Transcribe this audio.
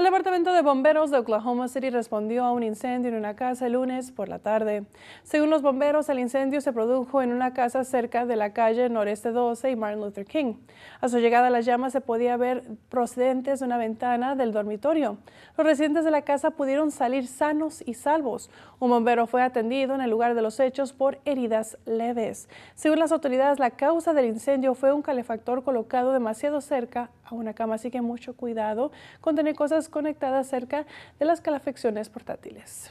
El Departamento de Bomberos de Oklahoma City respondió a un incendio en una casa el lunes por la tarde. Según los bomberos, el incendio se produjo en una casa cerca de la calle Noreste 12 y Martin Luther King. A su llegada, las llamas se podía ver procedentes de una ventana del dormitorio. Los residentes de la casa pudieron salir sanos y salvos. Un bombero fue atendido en el lugar de los hechos por heridas leves. Según las autoridades, la causa del incendio fue un calefactor colocado demasiado cerca a una cama, así que mucho cuidado con tener cosas conectada cerca de las calefacciones portátiles.